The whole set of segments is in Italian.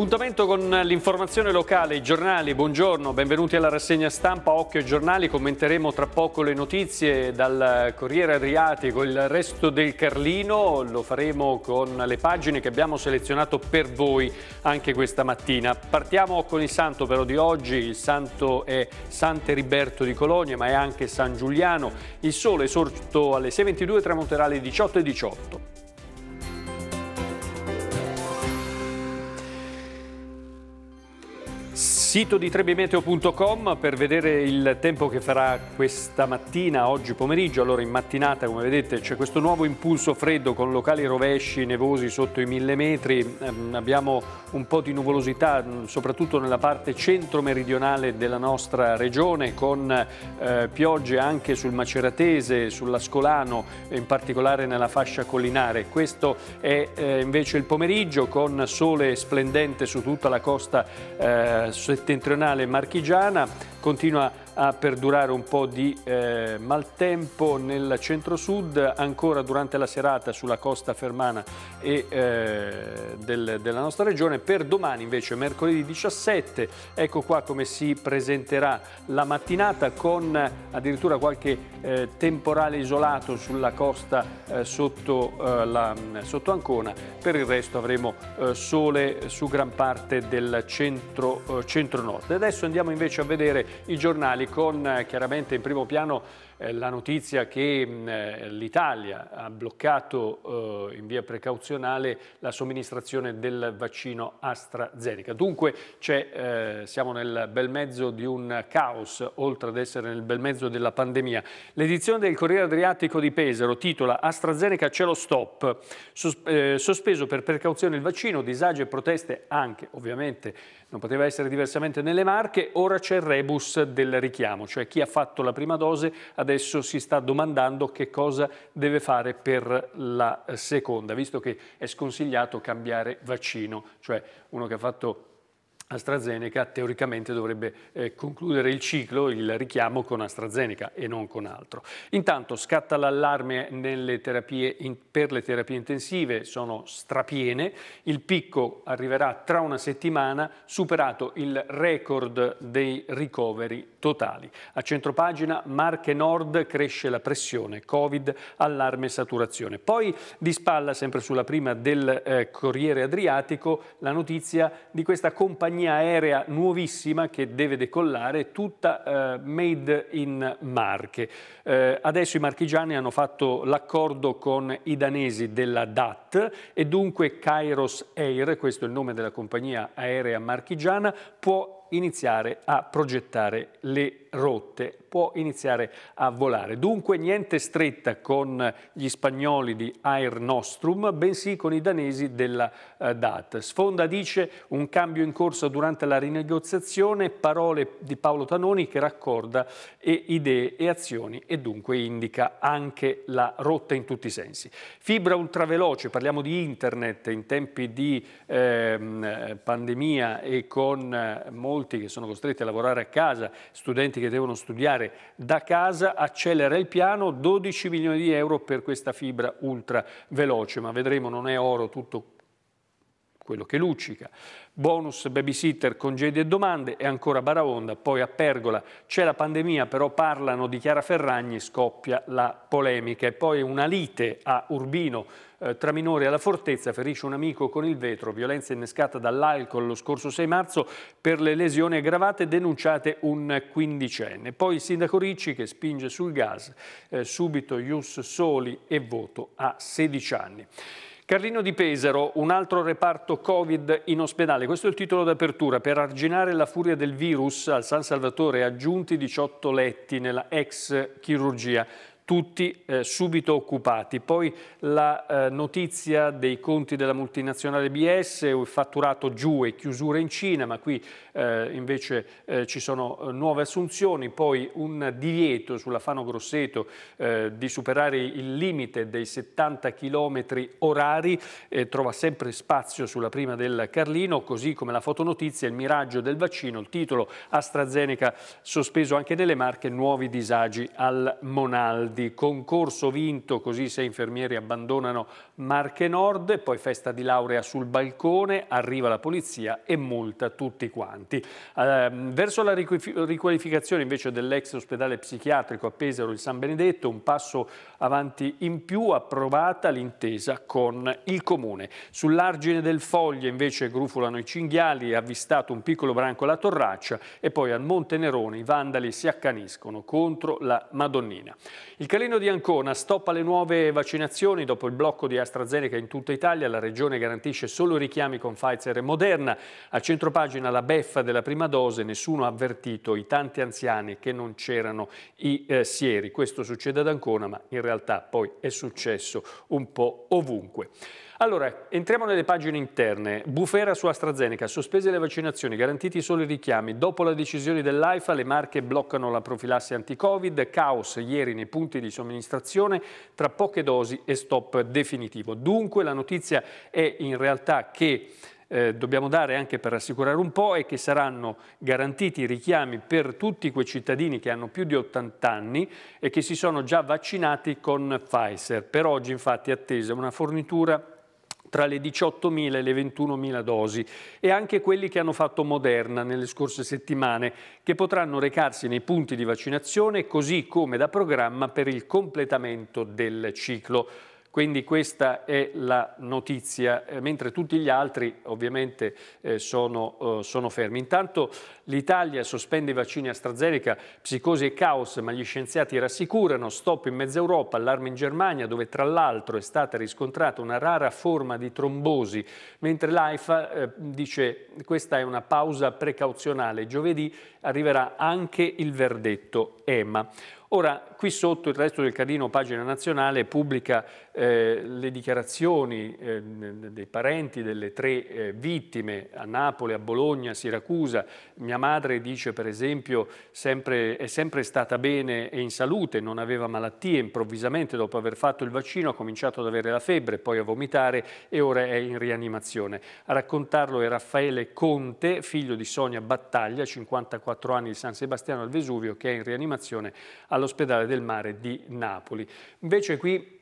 Appuntamento con l'informazione locale, i giornali, buongiorno, benvenuti alla rassegna stampa Occhio ai giornali, commenteremo tra poco le notizie dal Corriere Adriatico, il resto del Carlino, lo faremo con le pagine che abbiamo selezionato per voi anche questa mattina. Partiamo con il santo però di oggi, il santo è Sant'Eriberto di Colonia ma è anche San Giuliano, il sole sorto alle 6.22 tramonterà alle 18.18. Sito di trebimeteo.com per vedere il tempo che farà questa mattina, oggi pomeriggio. Allora in mattinata, come vedete, c'è questo nuovo impulso freddo con locali rovesci nevosi sotto i mille metri. Ehm, abbiamo un po' di nuvolosità, mm, soprattutto nella parte centro-meridionale della nostra regione, con eh, piogge anche sul Maceratese, sull'Ascolano, in particolare nella fascia collinare. Questo è eh, invece il pomeriggio con sole splendente su tutta la costa settentrionale eh, settentrionale marchigiana continua a perdurare un po' di eh, maltempo nel centro-sud, ancora durante la serata sulla costa fermana e eh, del, della nostra regione. Per domani invece, mercoledì 17, ecco qua come si presenterà la mattinata con addirittura qualche eh, temporale isolato sulla costa eh, sotto, eh, la, sotto, Ancona. Per il resto avremo eh, sole su gran parte del centro-nord. Centro adesso andiamo invece a vedere i giornali con eh, chiaramente in primo piano eh, la notizia che eh, l'Italia ha bloccato eh, in via precauzionale la somministrazione del vaccino AstraZeneca. Dunque siamo nel bel mezzo di un caos, oltre ad essere nel bel mezzo della pandemia. L'edizione del Corriere Adriatico di Pesaro titola AstraZeneca c'è lo stop, sospeso per precauzione il vaccino, disagio e proteste anche ovviamente non poteva essere diversamente nelle Marche, ora c'è il rebus del richiamo, cioè chi ha fatto la prima dose ha adesso si sta domandando che cosa deve fare per la seconda, visto che è sconsigliato cambiare vaccino, cioè uno che ha fatto AstraZeneca teoricamente dovrebbe eh, concludere il ciclo, il richiamo con AstraZeneca e non con altro. Intanto scatta l'allarme per le terapie intensive, sono strapiene, il picco arriverà tra una settimana, superato il record dei ricoveri totali. A centropagina Marche Nord cresce la pressione, Covid, allarme saturazione. Poi di spalla, sempre sulla prima del eh, Corriere Adriatico, la notizia di questa compagnia aerea nuovissima che deve decollare, tutta eh, made in Marche. Eh, adesso i marchigiani hanno fatto l'accordo con i danesi della DAT e dunque Kairos Air, questo è il nome della compagnia aerea marchigiana, può iniziare a progettare le rotte può iniziare a volare. Dunque niente stretta con gli spagnoli di Air Nostrum, bensì con i danesi della eh, DAT. Sfonda dice un cambio in corso durante la rinegoziazione, parole di Paolo Tanoni che raccorda e idee e azioni e dunque indica anche la rotta in tutti i sensi. Fibra ultraveloce, parliamo di internet in tempi di eh, pandemia e con eh, molti che sono costretti a lavorare a casa, studenti studenti che devono studiare da casa, accelera il piano, 12 milioni di euro per questa fibra ultra veloce, ma vedremo non è oro tutto quello che luccica. Bonus babysitter, congedi e domande e ancora Baraonda, poi a Pergola c'è la pandemia, però parlano di Chiara Ferragni, scoppia la polemica e poi una lite a Urbino eh, tra minori alla fortezza, ferisce un amico con il vetro, violenza innescata dall'alcol lo scorso 6 marzo per le lesioni aggravate denunciate un quindicenne. Poi il sindaco Ricci che spinge sul gas, eh, subito Ius Soli e voto a 16 anni. Carlino di Pesaro, un altro reparto Covid in ospedale. Questo è il titolo d'apertura. Per arginare la furia del virus al San Salvatore aggiunti 18 letti nella ex chirurgia tutti eh, subito occupati. Poi la eh, notizia dei conti della multinazionale BS, fatturato giù e chiusura in Cina, ma qui eh, invece eh, ci sono eh, nuove assunzioni, poi un divieto sulla Fano Grosseto eh, di superare il limite dei 70 km orari, trova sempre spazio sulla prima del Carlino, così come la fotonotizia, il miraggio del vaccino, il titolo AstraZeneca sospeso anche nelle marche, nuovi disagi al Monaldi. Lombardi, concorso vinto, così sei infermieri abbandonano Marche Nord, poi festa di laurea sul balcone, arriva la polizia e multa tutti quanti. Eh, verso la riqualificazione invece dell'ex ospedale psichiatrico a Pesaro il San Benedetto, un passo avanti in più, approvata l'intesa con il Comune. Sull'argine del Foglie invece grufolano i cinghiali, avvistato un piccolo branco alla Torraccia e poi al Monte Neroni i vandali si accaniscono contro la Madonnina. Il il Caleno di Ancona stoppa le nuove vaccinazioni dopo il blocco di AstraZeneca in tutta Italia. La regione garantisce solo richiami con Pfizer e Moderna. A centropagina la beffa della prima dose, nessuno ha avvertito i tanti anziani che non c'erano i eh, sieri. Questo succede ad Ancona, ma in realtà poi è successo un po' ovunque. Allora, entriamo nelle pagine interne. Bufera su AstraZeneca, sospese le vaccinazioni, garantiti solo i richiami. Dopo la decisione dell'AIFA le marche bloccano la profilassi anti-Covid, caos ieri nei punti di somministrazione, tra poche dosi e stop definitivo. Dunque la notizia è in realtà che eh, dobbiamo dare anche per rassicurare un po' è che saranno garantiti i richiami per tutti quei cittadini che hanno più di 80 anni e che si sono già vaccinati con Pfizer. Per oggi infatti è attesa una fornitura tra le 18.000 e le 21.000 dosi e anche quelli che hanno fatto Moderna nelle scorse settimane, che potranno recarsi nei punti di vaccinazione così come da programma per il completamento del ciclo. Quindi questa è la notizia, eh, mentre tutti gli altri ovviamente eh, sono, eh, sono fermi. Intanto l'Italia sospende i vaccini AstraZeneca, psicosi e caos, ma gli scienziati rassicurano, stop in mezza Europa, allarme in Germania, dove tra l'altro è stata riscontrata una rara forma di trombosi, mentre l'AIFA dice questa è una pausa precauzionale. Giovedì arriverà anche il verdetto EMA. Ora, qui sotto il resto del Carlino, pagina nazionale, pubblica eh, le dichiarazioni eh, dei parenti delle tre eh, vittime a Napoli, a Bologna, a Siracusa. Mia madre dice, per esempio, sempre, è sempre stata bene e in salute, non aveva malattie, improvvisamente dopo aver fatto il vaccino ha cominciato ad avere la febbre, poi a vomitare e ora è in rianimazione. A raccontarlo è Raffaele Conte, figlio di Sonia Battaglia, 54 anni di San Sebastiano al Vesuvio, che è in rianimazione all'ospedale del mare di Napoli. Invece qui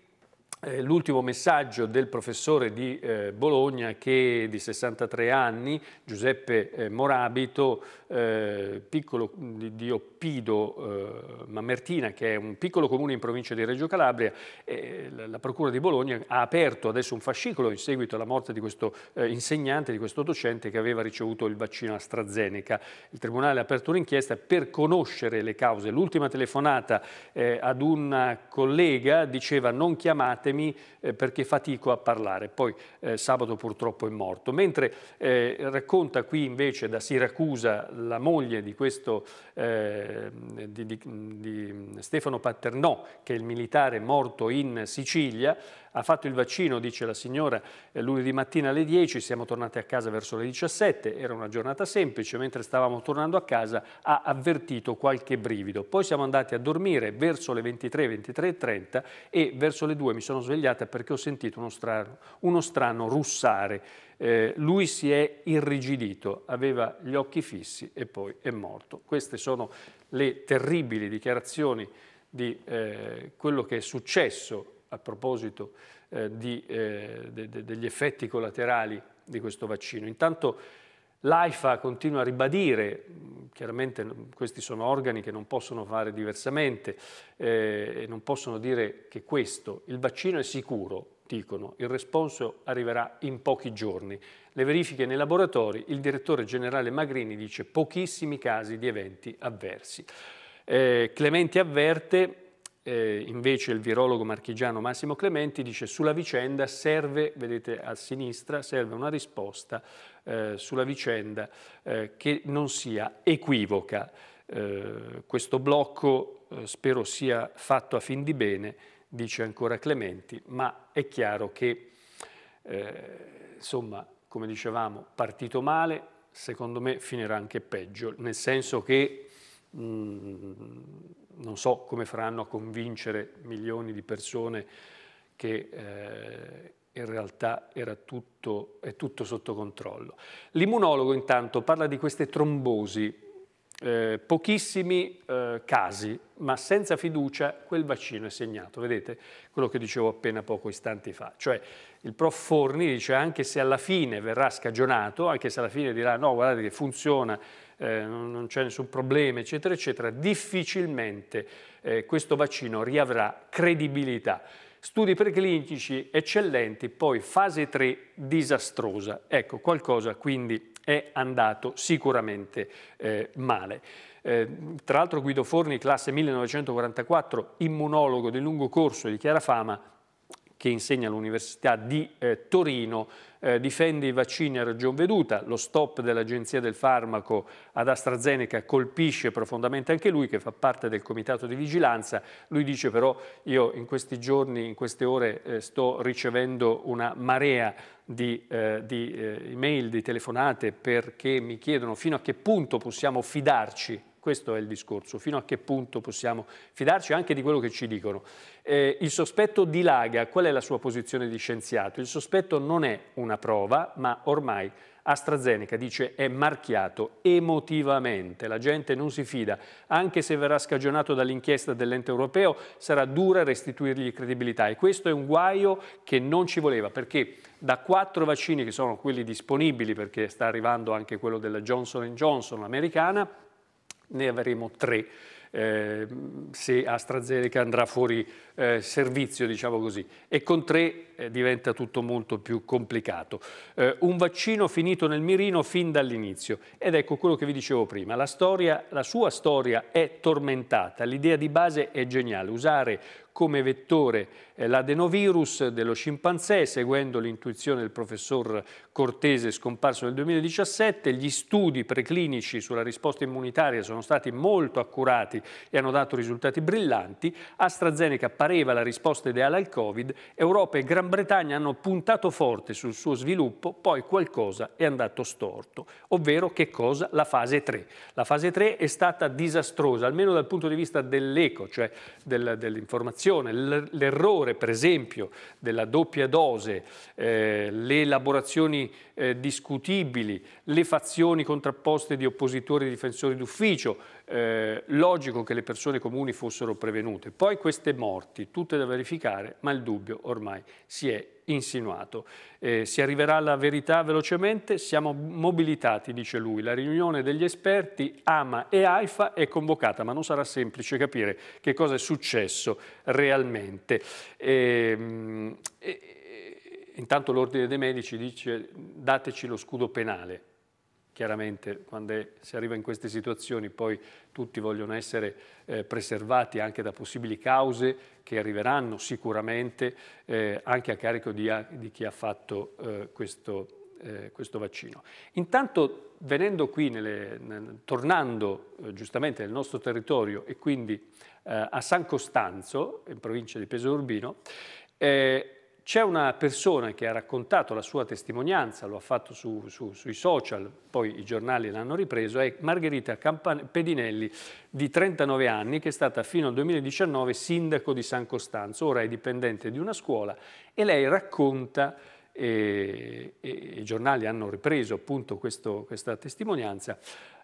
eh, L'ultimo messaggio del professore di eh, Bologna, che, di 63 anni, Giuseppe eh, Morabito, eh, piccolo di, di Oppido eh, Mamertina, che è un piccolo comune in provincia di Reggio Calabria, eh, la, la, Procura di Bologna ha aperto adesso un fascicolo in seguito alla morte di questo eh, insegnante, di questo docente che aveva ricevuto il vaccino AstraZeneca. Il Tribunale ha aperto un'inchiesta per conoscere le cause. L'ultima telefonata eh, ad una collega diceva non chiamatemi eh, perché fatico a parlare, poi sabato purtroppo è morto. Mentre racconta qui invece da Siracusa la moglie di, questo, eh, di, di, di Stefano Paternò, che è il militare morto in Sicilia, ha fatto il vaccino, dice la signora, eh, lunedì mattina alle 10, siamo tornati a casa verso le 17, era una giornata semplice, mentre stavamo tornando a casa ha avvertito qualche brivido. Poi siamo andati a dormire verso le 23, 23.30 e verso le 2 mi sono svegliata perché ho sentito uno strano, uno strano russare eh, lui si è irrigidito, aveva gli occhi fissi e poi è morto. Queste sono le terribili dichiarazioni di eh, quello che è successo a proposito eh, di, eh, de, de, degli effetti collaterali di questo vaccino. Intanto l'AIFA continua a ribadire, chiaramente questi sono organi che non possono fare diversamente eh, e non possono dire che questo, il vaccino è sicuro, dicono, il responso arriverà in pochi giorni. Le verifiche nei laboratori, il direttore generale Magrini dice pochissimi casi di eventi avversi. Eh, Clementi avverte, eh, invece il virologo marchigiano Massimo Clementi dice sulla vicenda serve, vedete a sinistra, serve una risposta eh, sulla vicenda eh, che non sia equivoca. Eh, questo blocco eh, spero sia fatto a fin di bene dice ancora Clementi, ma è chiaro che, eh, insomma, come dicevamo, partito male, secondo me finirà anche peggio, nel senso che mh, mm, non so come faranno a convincere milioni di persone che eh, in realtà tutto, è tutto sotto controllo. L'immunologo intanto parla di queste trombosi eh, pochissimi eh, casi, ma senza fiducia quel vaccino è segnato. Vedete quello che dicevo appena poco istanti fa. Cioè il prof Forni dice anche se alla fine verrà scagionato, anche se alla fine dirà no guardate che funziona, eh, non c'è nessun problema, eccetera, eccetera, difficilmente eh, questo vaccino riavrà credibilità. Studi preclinici eccellenti, poi fase 3 disastrosa. Ecco, qualcosa quindi è andato sicuramente eh, male. Eh, tra l'altro Guido Forni, classe 1944, immunologo di lungo corso e di chiara fama, che insegna all'Università di eh, Torino, eh, difende i vaccini a ragion veduta, lo stop dell'Agenzia del Farmaco ad AstraZeneca colpisce profondamente anche lui che fa parte del comitato di vigilanza, lui dice però io in questi giorni, in queste ore eh, sto ricevendo una marea di, eh, di eh, email, di telefonate perché mi chiedono fino a che punto possiamo fidarci questo è il discorso, fino a che punto possiamo fidarci anche di quello che ci dicono. Eh, il sospetto dilaga, qual è la sua posizione di scienziato? Il sospetto non è una prova, ma ormai AstraZeneca dice è marchiato emotivamente, la gente non si fida, anche se verrà scagionato dall'inchiesta dell'ente europeo sarà dura restituirgli credibilità e questo è un guaio che non ci voleva perché da quattro vaccini che sono quelli disponibili perché sta arrivando anche quello della Johnson Johnson americana ne avremo tre. Eh, se AstraZeneca andrà fuori eh, servizio, diciamo così. E con tre eh, diventa tutto molto più complicato. Eh, un vaccino finito nel mirino fin dall'inizio. Ed ecco quello che vi dicevo prima. La, storia, la sua storia è tormentata. L'idea di base è geniale. Usare come vettore eh, l'adenovirus dello scimpanzé, seguendo l'intuizione del professor Cortese scomparso nel 2017. Gli studi preclinici sulla risposta immunitaria sono stati molto accurati e hanno dato risultati brillanti. AstraZeneca pareva la risposta ideale al Covid. Europa e Gran Bretagna hanno puntato forte sul suo sviluppo, poi qualcosa è andato storto, ovvero che cosa? La fase 3. La fase 3 è stata disastrosa, almeno dal punto di vista dell'eco, cioè del, dell'informazione direzione. L'errore, per esempio, della doppia dose, eh, le elaborazioni eh, discutibili, le fazioni contrapposte di oppositori e difensori d'ufficio, eh, logico che le persone comuni fossero prevenute. Poi queste morti, tutte da verificare, ma il dubbio ormai si è insinuato. Eh, si arriverà alla verità velocemente, siamo mobilitati, dice lui. La riunione degli esperti, AMA e AIFA è convocata, ma non sarà semplice capire che cosa è successo realmente. Eh, eh, intanto l'Ordine dei Medici dice dateci lo scudo penale chiaramente quando è, si arriva in queste situazioni poi tutti vogliono essere eh, preservati anche da possibili cause che arriveranno sicuramente eh, anche a carico di, di chi ha fatto eh, questo, eh, questo, vaccino. Intanto venendo qui, nelle, nel, tornando eh, giustamente nel nostro territorio e quindi eh, a San Costanzo, in provincia di Peso Urbino, eh, c'è una persona che ha raccontato la sua testimonianza, lo ha fatto su, su, sui social, poi i giornali l'hanno ripreso, è Margherita Campan Pedinelli di 39 anni che è stata fino al 2019 sindaco di San Costanzo, ora è dipendente di una scuola e lei racconta e, e, i giornali hanno ripreso appunto questo, questa testimonianza,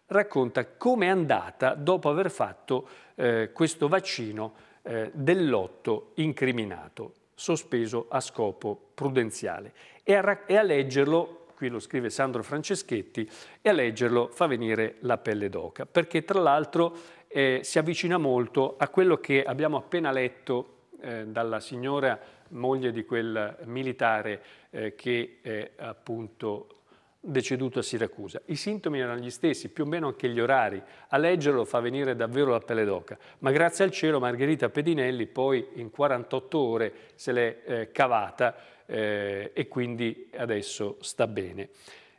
racconta come è andata dopo aver fatto eh, questo vaccino eh, dell'otto incriminato sospeso a scopo prudenziale. E a, e a leggerlo, qui lo scrive Sandro Franceschetti, e a leggerlo fa venire la pelle d'oca, perché tra l'altro eh, si avvicina molto a quello che abbiamo appena letto eh, dalla signora moglie di quel militare eh, che appunto deceduto a Siracusa. I sintomi erano gli stessi, più o meno anche gli orari. A leggerlo fa venire davvero la pelle d'oca. Ma grazie al cielo Margherita Pedinelli poi in 48 ore se l'è eh, cavata eh, e quindi adesso sta bene.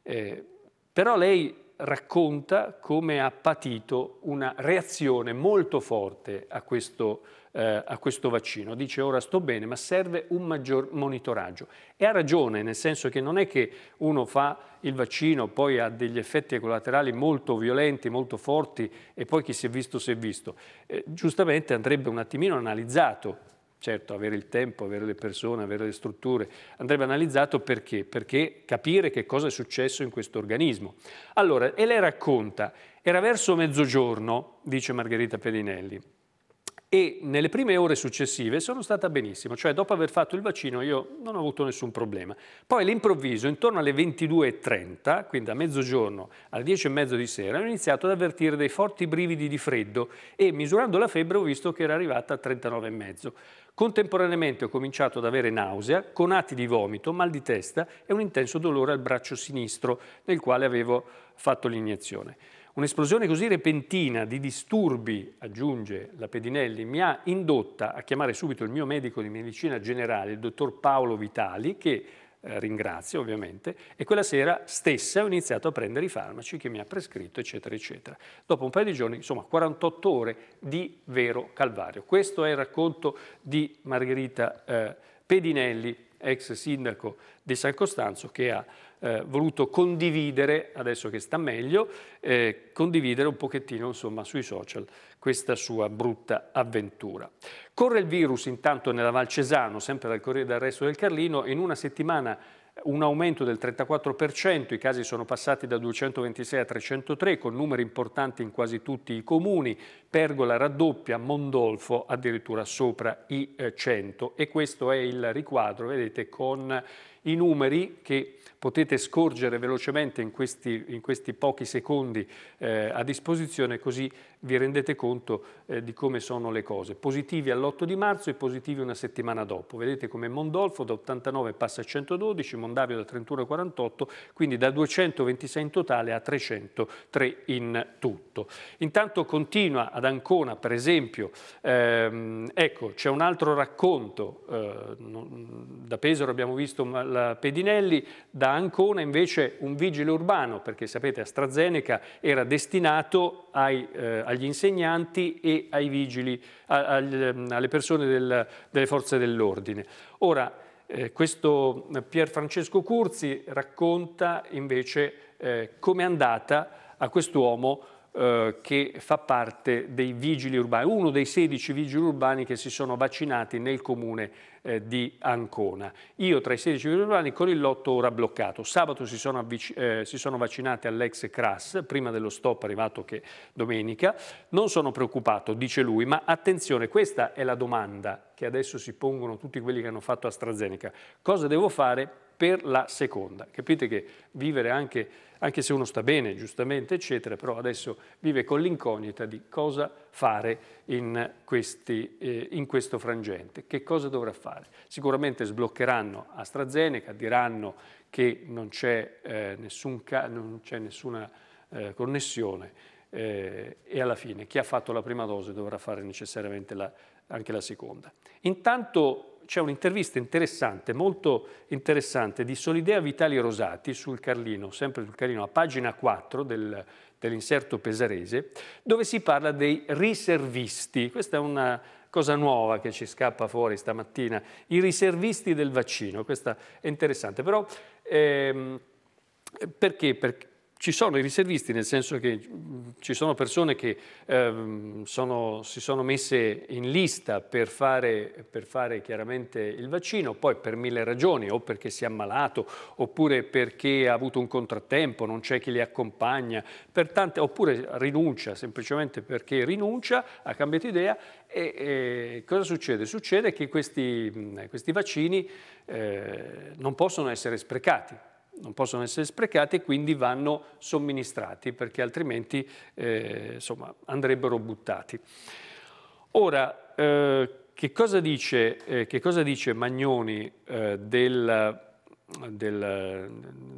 Eh, però lei racconta come ha patito una reazione molto forte a questo, eh, a questo, vaccino. Dice ora sto bene, ma serve un maggior monitoraggio. E ha ragione, nel senso che non è che uno fa il vaccino, poi ha degli effetti collaterali molto violenti, molto forti, e poi chi si è visto si è visto. Eh, giustamente andrebbe un attimino analizzato certo avere il tempo, avere le persone, avere le strutture, andrebbe analizzato perché, perché capire che cosa è successo in questo organismo. Allora, e lei racconta, era verso mezzogiorno, dice Margherita Pedinelli, e nelle prime ore successive sono stata benissimo, cioè dopo aver fatto il vaccino io non ho avuto nessun problema. Poi all'improvviso, intorno alle 22.30, quindi a mezzogiorno, alle 10.30 di sera, ho iniziato ad avvertire dei forti brividi di freddo e misurando la febbre ho visto che era arrivata a 39,5. Contemporaneamente ho cominciato ad avere nausea, con atti di vomito, mal di testa e un intenso dolore al braccio sinistro nel quale avevo fatto l'iniezione. Un'esplosione così repentina di disturbi, aggiunge la Pedinelli, mi ha indotta a chiamare subito il mio medico di medicina generale, il dottor Paolo Vitali, che eh, ringrazio ovviamente, e quella sera stessa ho iniziato a prendere i farmaci che mi ha prescritto, eccetera, eccetera. Dopo un paio di giorni, insomma, 48 ore di vero calvario. Questo è il racconto di Margherita eh, Pedinelli, ex sindaco di San Costanzo, che ha eh, voluto condividere, adesso che sta meglio, eh, condividere un pochettino insomma, sui social questa sua brutta avventura. Corre il virus intanto nella Val Cesano, sempre dal Corriere d'Arresto del Carlino, in una settimana un aumento del 34%, i casi sono passati da 226 a 303 con numeri importanti in quasi tutti i comuni, Pergola raddoppia, Mondolfo addirittura sopra i 100 eh, e questo è il riquadro, vedete, con i numeri che potete scorgere velocemente in questi, in questi pochi secondi eh, a disposizione, così vi rendete conto eh, di come sono le cose. Positivi all'8 di marzo e positivi una settimana dopo. Vedete come Mondolfo da 89 passa a 112, Mondavio da 31 a 48, quindi da 226 in totale a 303 in tutto. Intanto continua ad Ancona, per esempio, ehm, ecco, c'è un altro racconto, eh, da Pesaro abbiamo visto al Pedinelli, da Ancona invece un vigile urbano, perché sapete AstraZeneca era destinato ai, eh, agli insegnanti e ai vigili, a, a, ehm, alle persone del, delle forze dell'ordine. Ora, eh, questo Pier Francesco Curzi racconta invece eh, come è andata a quest'uomo eh, che fa parte dei vigili urbani, uno dei 16 vigili urbani che si sono vaccinati nel comune eh, di Ancona. Io tra i 16 vigili urbani con il lotto ora bloccato. Sabato si sono, eh, si sono vaccinati all'ex CRAS, prima dello stop arrivato che domenica. Non sono preoccupato, dice lui, ma attenzione, questa è la domanda che adesso si pongono tutti quelli che hanno fatto AstraZeneca. Cosa devo fare per la seconda. Capite che vivere anche, anche se uno sta bene, giustamente, eccetera, però adesso vive con l'incognita di cosa fare in, questi, eh, in questo frangente, che cosa dovrà fare. Sicuramente sbloccheranno AstraZeneca, diranno che non c'è, eh, nessun nessuna eh, connessione eh, e alla fine chi ha fatto la prima dose dovrà fare necessariamente la, anche la seconda. Intanto c'è un'intervista interessante, molto interessante, di Solidea Vitali Rosati sul Carlino, sempre sul Carlino, a pagina 4 del, dell'inserto pesarese, dove si parla dei riservisti. Questa è una cosa nuova che ci scappa fuori stamattina, i riservisti del vaccino, questa è interessante, però ehm, perché? perché ci sono i riservisti, nel senso che mm, ci sono persone che ehm, sono, si sono messe in lista per fare, per fare, chiaramente il vaccino, poi per mille ragioni, o perché si è ammalato, oppure perché ha avuto un contrattempo, non c'è chi li accompagna, tante, oppure rinuncia, semplicemente perché rinuncia, ha cambiato idea. E, e cosa succede? Succede che questi, mm, questi vaccini eh, non possono essere sprecati non possono essere sprecati e quindi vanno somministrati perché altrimenti eh, insomma, andrebbero buttati. Ora, eh, che, cosa dice, eh, che, cosa dice, Magnoni eh, del, del,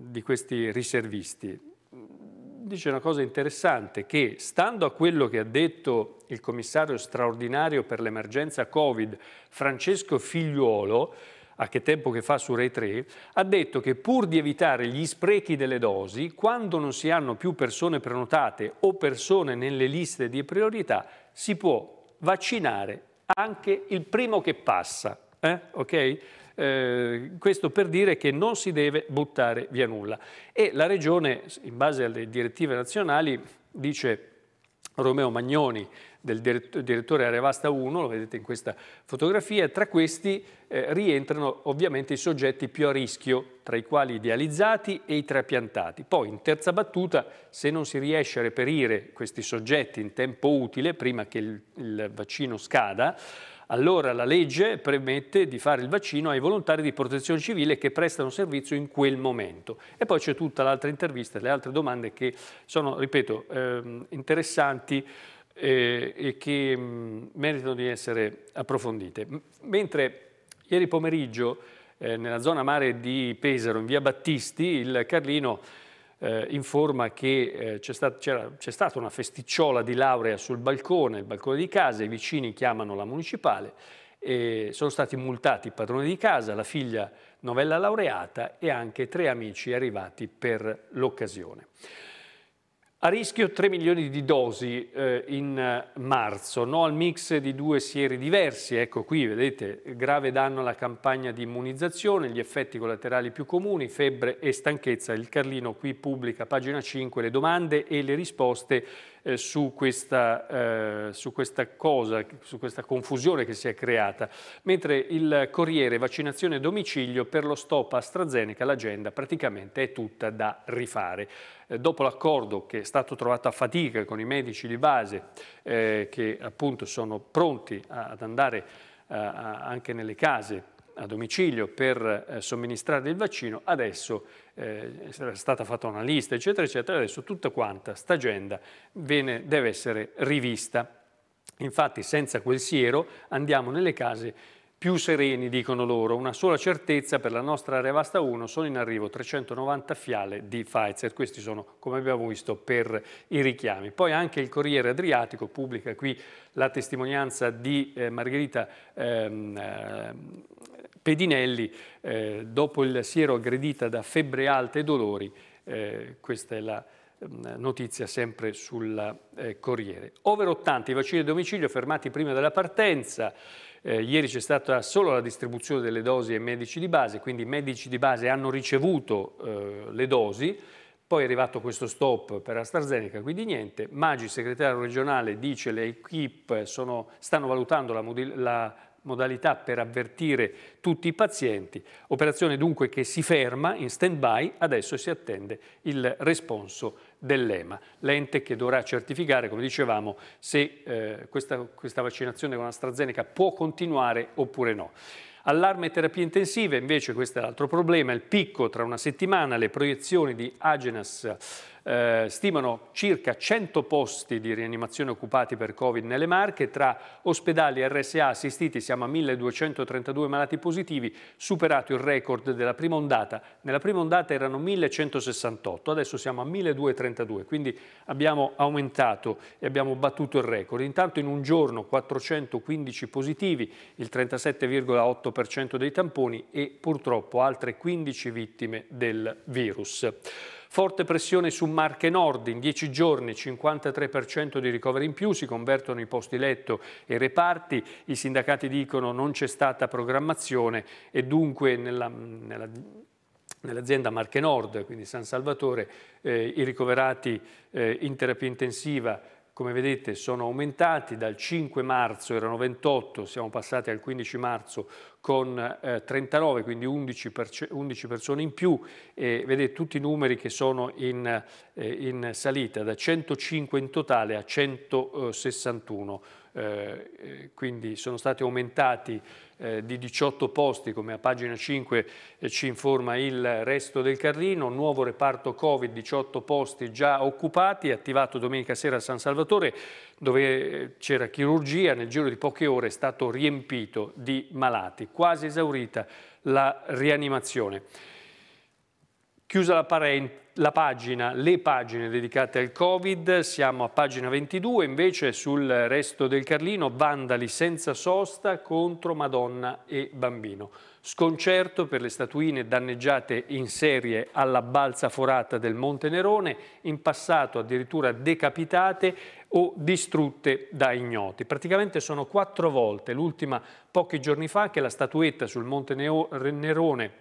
di questi riservisti? Dice una cosa interessante, che stando a quello che ha detto il commissario straordinario per l'emergenza Covid, Francesco Figliuolo, a che tempo che fa su Rai 3, ha detto che pur di evitare gli sprechi delle dosi, quando non si hanno più persone prenotate o persone nelle liste di priorità, si può vaccinare anche il primo che passa. Eh? Okay? Eh, questo per dire che non si deve buttare via nulla. E la Regione, in base alle direttive nazionali, dice Romeo Magnoni, del direttore Arevasta 1, lo vedete in questa fotografia, tra questi eh, rientrano ovviamente i soggetti più a rischio, tra i quali i dializzati e i trapiantati. Poi in terza battuta, se non si riesce a reperire questi soggetti in tempo utile, prima che il, il vaccino scada, allora la legge permette di fare il vaccino ai volontari di protezione civile che prestano servizio in quel momento. E poi c'è tutta l'altra intervista, le altre domande che sono, ripeto, ehm, interessanti eh, e che mh, meritano di essere approfondite. Mentre ieri pomeriggio eh, nella zona mare di Pesaro, in via Battisti, il Carlino eh, informa che eh, c'è stata, stata una festicciola di laurea sul balcone, il balcone di casa, i vicini chiamano la municipale, sono stati multati il padrone di casa, la figlia novella laureata e anche tre amici arrivati per l'occasione. A rischio 3 milioni di dosi eh, in eh, marzo, no al mix di due sieri diversi, ecco qui vedete grave danno alla campagna di immunizzazione, gli effetti collaterali più comuni, febbre e stanchezza, il Carlino qui pubblica pagina 5 le domande e le risposte eh, su, questa, eh, su, questa, cosa, su questa confusione che si è creata. Mentre il Corriere vaccinazione a domicilio per lo stop AstraZeneca l'agenda praticamente è tutta da rifare. Eh, dopo l'accordo che è stato trovato a fatica con i medici di base eh, che appunto sono pronti a, ad andare eh, a, anche nelle case a domicilio per somministrare il vaccino, adesso eh, era stata fatta una lista, eccetera, eccetera. Adesso tutta quanta sta agenda viene, deve essere rivista. Infatti senza quel siero andiamo nelle case più sereni, dicono loro. Una sola certezza per la nostra area vasta 1 sono in arrivo 390 fiale di Pfizer. Questi sono, come abbiamo visto, per i richiami. Poi anche il Corriere Adriatico pubblica qui la testimonianza di eh, Margherita ehm, eh, Pedinelli, eh, dopo il siero aggredita da febbre alta e dolori, eh, questa è la mm, notizia sempre sul eh, Corriere. Over 80 i vaccini a domicilio fermati prima della partenza, eh, ieri c'è stata solo la distribuzione delle dosi ai medici di base, quindi i medici di base hanno ricevuto eh, le dosi, poi è arrivato questo stop per AstraZeneca, quindi niente. Maggi, segretario regionale, dice che le equip sono, stanno valutando la, la modalità per avvertire tutti i pazienti. Operazione dunque che si ferma in stand-by, adesso si attende il responso dell'EMA, l'ente che dovrà certificare, come dicevamo, se eh, questa, questa vaccinazione con AstraZeneca può continuare oppure no. Allarme e terapie intensive, invece questo è l'altro problema, il picco tra una settimana, le proiezioni di Agenas eh, stimano circa 100 posti di rianimazione occupati per Covid nelle Marche, tra ospedali e RSA assistiti siamo a 1232 malati positivi, superato il record della prima ondata. Nella prima ondata erano 1168, adesso siamo a 1232, quindi abbiamo aumentato e abbiamo battuto il record. Intanto in un giorno 415 positivi, il 37,8% dei tamponi e purtroppo altre 15 vittime del virus. Forte pressione su Marche Nord, in 10 giorni 53% di ricoveri in più, si convertono i posti letto e reparti, i sindacati dicono non c'è stata programmazione e dunque nella, nella nell'azienda Marche Nord, quindi San Salvatore, eh, i ricoverati eh, in terapia intensiva come vedete sono aumentati, dal 5 marzo erano 28, siamo passati al 15 marzo con eh, 39, quindi 11, perce 11, persone in più, e vedete tutti i numeri che sono in, eh, in salita, da 105 in totale a 161 eh, eh, quindi sono stati aumentati eh, di 18 posti, come a pagina 5 eh, ci informa il resto del Carlino, nuovo reparto Covid, 18 posti già occupati, attivato domenica sera a San Salvatore, dove eh, c'era chirurgia, nel giro di poche ore è stato riempito di malati, quasi esaurita la rianimazione. Chiusa la parentesi, la pagina, le pagine dedicate al Covid, siamo a pagina 22, invece sul resto del Carlino, vandali senza sosta contro Madonna e bambino. Sconcerto per le statuine danneggiate in serie alla balza forata del Monte Nerone, in passato addirittura decapitate o distrutte da ignoti. Praticamente sono quattro volte, l'ultima pochi giorni fa, che la statuetta sul Monte Nerone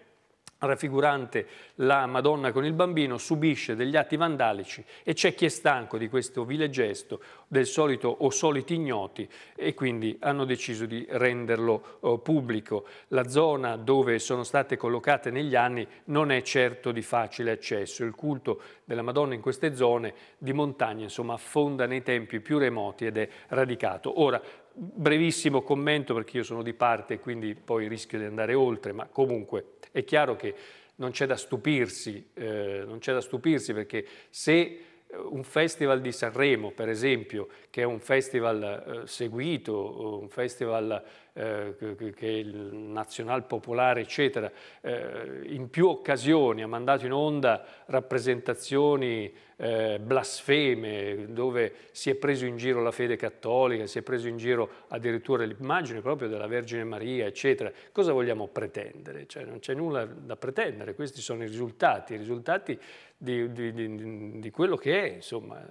raffigurante la Madonna con il bambino, subisce degli atti vandalici e c'è chi è stanco di questo vile gesto del solito o soliti ignoti e quindi hanno deciso di renderlo eh, pubblico. La zona dove sono state collocate negli anni non è certo di facile accesso. Il culto della Madonna in queste zone di montagna insomma affonda nei tempi più remoti ed è radicato. Ora brevissimo commento perché io sono di parte e quindi poi rischio di andare oltre, ma comunque è chiaro che non c'è da stupirsi, eh, non c'è da stupirsi perché se eh, un festival di Sanremo, per esempio, che è un festival eh, seguito, un festival eh, che, che il Nazional Popolare, eccetera, eh, in più occasioni ha mandato in onda rappresentazioni eh, blasfeme, dove si è preso in giro la fede cattolica, si è preso in giro addirittura l'immagine proprio della Vergine Maria, eccetera. Cosa vogliamo pretendere? Cioè, non c'è nulla da pretendere, questi sono i risultati, i risultati di, di, di, di quello che è, insomma,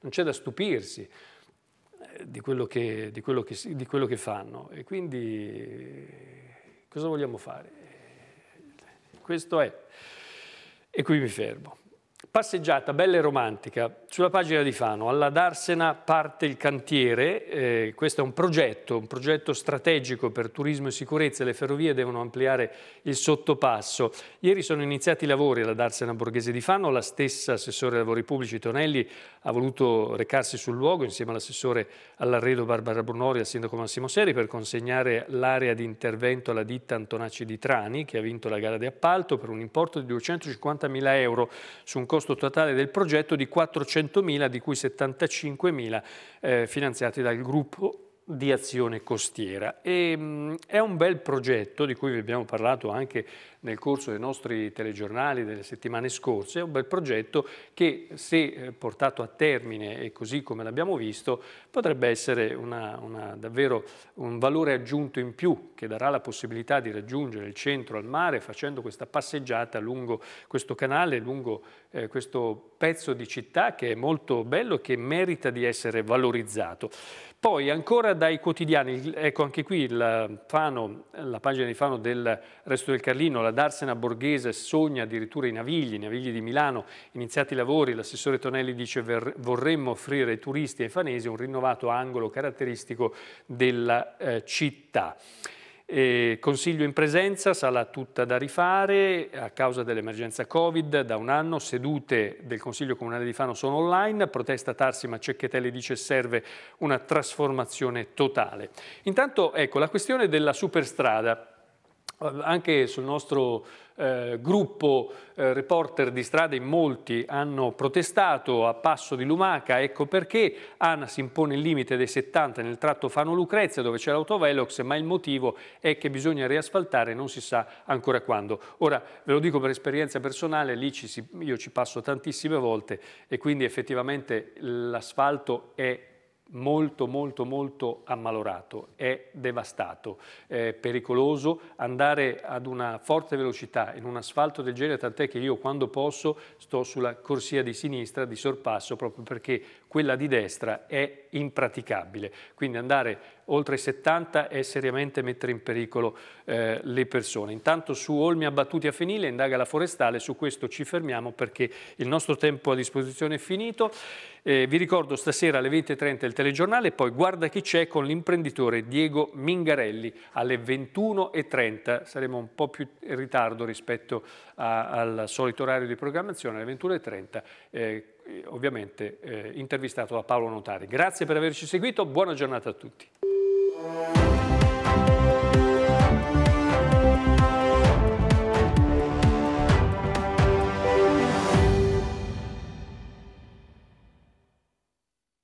non c'è da stupirsi di quello, che, di, quello che, di quello che, fanno. E quindi cosa vogliamo fare? Questo è. E qui mi fermo. Passeggiata bella e romantica. Sulla pagina di Fano, alla Darsena parte il cantiere. Eh, questo è un progetto, un progetto strategico per turismo e sicurezza. Le ferrovie devono ampliare il sottopasso. Ieri sono iniziati i lavori alla Darsena Borghese di Fano. La stessa assessore ai lavori pubblici Tonelli ha voluto recarsi sul luogo insieme all'assessore all'arredo Barbara Brunori e al sindaco Massimo Seri per consegnare l'area di intervento alla ditta Antonacci di Trani che ha vinto la gara di appalto per un importo di 250.000 euro su un costo costo totale del progetto di 400.000, di cui 75.000 eh, finanziati dal gruppo di azione costiera. E, ehm, mh, è un bel progetto di cui vi abbiamo parlato anche nel corso dei nostri telegiornali delle settimane scorse, è un bel progetto che se eh, portato a termine e così come l'abbiamo visto potrebbe essere una, una, davvero un valore aggiunto in più che darà la possibilità di raggiungere il centro al mare facendo questa passeggiata lungo questo canale, lungo eh, questo pezzo di città che è molto bello e che merita di essere valorizzato. Poi ancora dai quotidiani, ecco anche qui il eh, Fano, la pagina di Fano del Resto del Carlino, la Darsena Borghese sogna addirittura i navigli, i navigli di Milano, iniziati i lavori, l'assessore Tonelli dice vorremmo offrire ai turisti e ai fanesi un rinnovato angolo caratteristico della eh, città. Eh, consiglio in presenza, sala tutta da rifare a causa dell'emergenza Covid da un anno, sedute del Consiglio Comunale di Fano sono online, protesta Tarsi ma Cecchettelli dice serve una trasformazione totale. Intanto ecco la questione della superstrada anche sul nostro eh, gruppo eh, reporter di strada in molti hanno protestato a Passo di Lumaca, ecco perché ANAS impone il limite dei 70 nel tratto Fano-Lucrezia dove c'è l'autovelox, ma il motivo è che bisogna riasfaltare, non si sa ancora quando. Ora, ve lo dico per esperienza personale, lì ci si, io ci passo tantissime volte e quindi effettivamente l'asfalto è molto molto molto ammalorato, è devastato, è pericoloso andare ad una forte velocità in un asfalto del genere, tant'è che io quando posso sto sulla corsia di sinistra di sorpasso proprio perché quella di destra è impraticabile, quindi andare oltre 70 e seriamente mettere in pericolo eh, le persone. Intanto su olmi abbattuti a Fenile indaga la forestale, su questo ci fermiamo perché il nostro tempo a disposizione è finito. Eh, vi ricordo stasera alle 20.30 il telegiornale poi guarda chi c'è con l'imprenditore Diego Mingarelli alle 21.30. Saremo un po' più in ritardo rispetto a, al solito orario di programmazione, alle 21.30. Eh, ovviamente eh, intervistato da Paolo Notari. Grazie per averci seguito, buona giornata a tutti. Música